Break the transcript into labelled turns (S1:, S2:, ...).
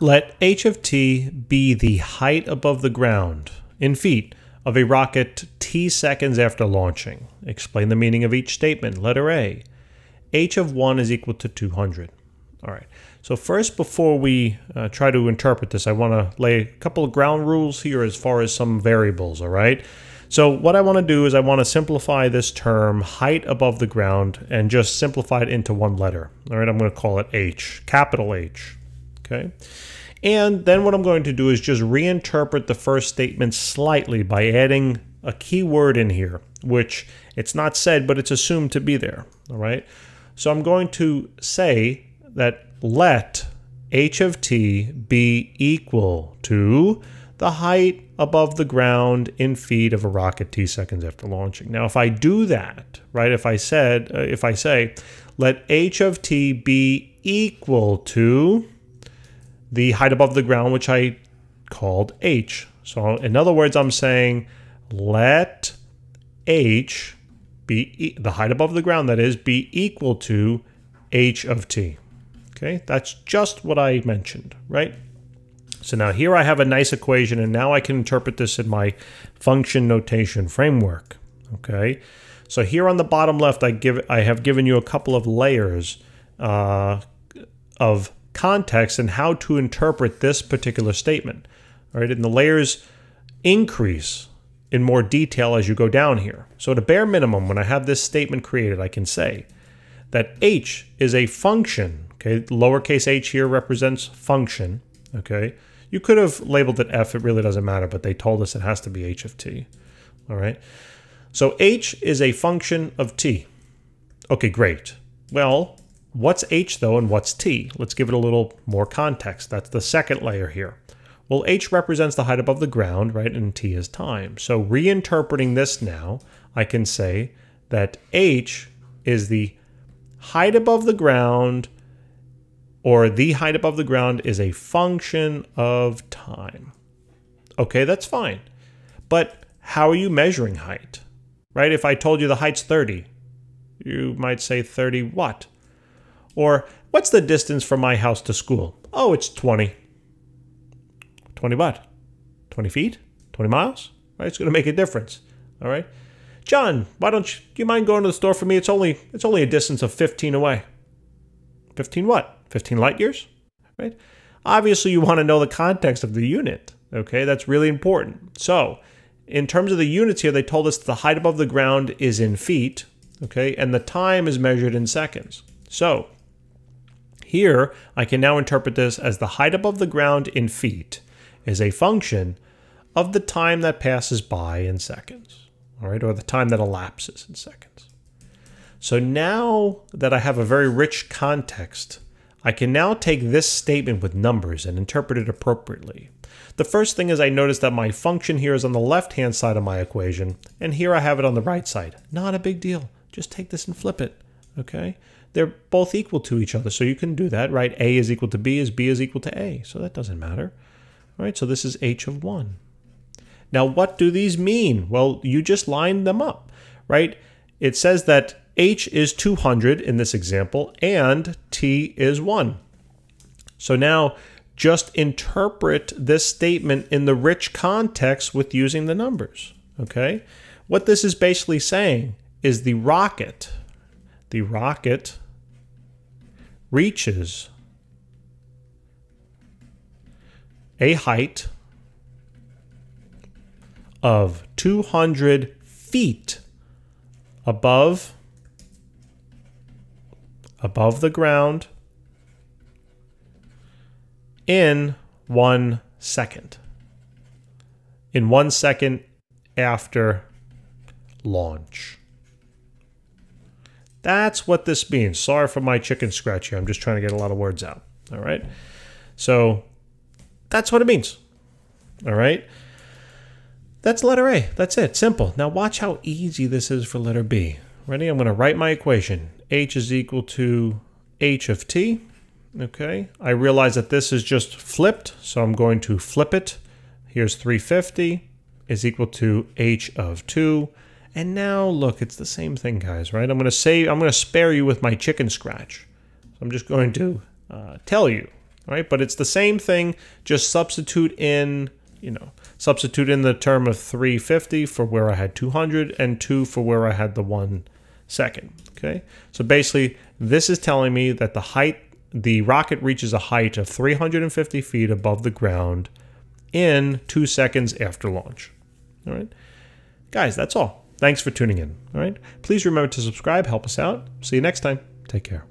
S1: Let h of t be the height above the ground, in feet, of a rocket t seconds after launching. Explain the meaning of each statement. Letter A, h of 1 is equal to 200. All right, so first before we uh, try to interpret this, I want to lay a couple of ground rules here as far as some variables, all right? So what I want to do is I want to simplify this term height above the ground and just simplify it into one letter. All right, I'm going to call it h, capital H okay? And then what I'm going to do is just reinterpret the first statement slightly by adding a keyword in here, which it's not said, but it's assumed to be there, all right? So I'm going to say that let h of t be equal to the height above the ground in feet of a rocket t seconds after launching. Now, if I do that, right, if I said, uh, if I say, let h of t be equal to, the height above the ground, which I called h. So in other words, I'm saying let h be e the height above the ground, that is, be equal to h of t. Okay, that's just what I mentioned, right? So now here I have a nice equation, and now I can interpret this in my function notation framework, okay? So here on the bottom left, I give I have given you a couple of layers uh, of context and how to interpret this particular statement. All right, and the layers increase in more detail as you go down here. So at a bare minimum, when I have this statement created, I can say that h is a function, okay, lowercase h here represents function, okay? You could have labeled it f, it really doesn't matter, but they told us it has to be h of t, all right? So h is a function of t. Okay, great. Well, What's h, though, and what's t? Let's give it a little more context. That's the second layer here. Well, h represents the height above the ground, right, and t is time. So reinterpreting this now, I can say that h is the height above the ground, or the height above the ground is a function of time. Okay, that's fine. But how are you measuring height? Right? If I told you the height's 30, you might say 30 what? Or, what's the distance from my house to school? Oh, it's 20. 20 what? 20 feet? 20 miles? Right? It's going to make a difference. All right? John, why don't you, do you mind going to the store for me? It's only it's only a distance of 15 away. 15 what? 15 light years? Right? Obviously, you want to know the context of the unit. Okay? That's really important. So, in terms of the units here, they told us the height above the ground is in feet, okay? And the time is measured in seconds. So, here, I can now interpret this as the height above the ground in feet is a function of the time that passes by in seconds, all right, or the time that elapses in seconds. So now that I have a very rich context, I can now take this statement with numbers and interpret it appropriately. The first thing is I notice that my function here is on the left-hand side of my equation, and here I have it on the right side. Not a big deal. Just take this and flip it okay? They're both equal to each other, so you can do that, right? A is equal to B is B is equal to A, so that doesn't matter. All right, so this is H of 1. Now, what do these mean? Well, you just line them up, right? It says that H is 200 in this example, and T is 1. So now, just interpret this statement in the rich context with using the numbers, okay? What this is basically saying is the rocket, the rocket reaches a height of 200 feet above above the ground in one second. In one second after launch. That's what this means. Sorry for my chicken scratch here. I'm just trying to get a lot of words out. All right. So that's what it means. All right. That's letter A. That's it. Simple. Now watch how easy this is for letter B. Ready? I'm going to write my equation. H is equal to H of T. Okay. I realize that this is just flipped, so I'm going to flip it. Here's 350 is equal to H of 2 and now look, it's the same thing, guys, right? I'm going to save, I'm going to spare you with my chicken scratch. So I'm just going to uh, tell you, right? But it's the same thing, just substitute in, you know, substitute in the term of 350 for where I had 200 and 2 for where I had the 1 second, okay? So basically, this is telling me that the height, the rocket reaches a height of 350 feet above the ground in 2 seconds after launch, all right? Guys, that's all. Thanks for tuning in. All right. Please remember to subscribe, help us out. See you next time. Take care.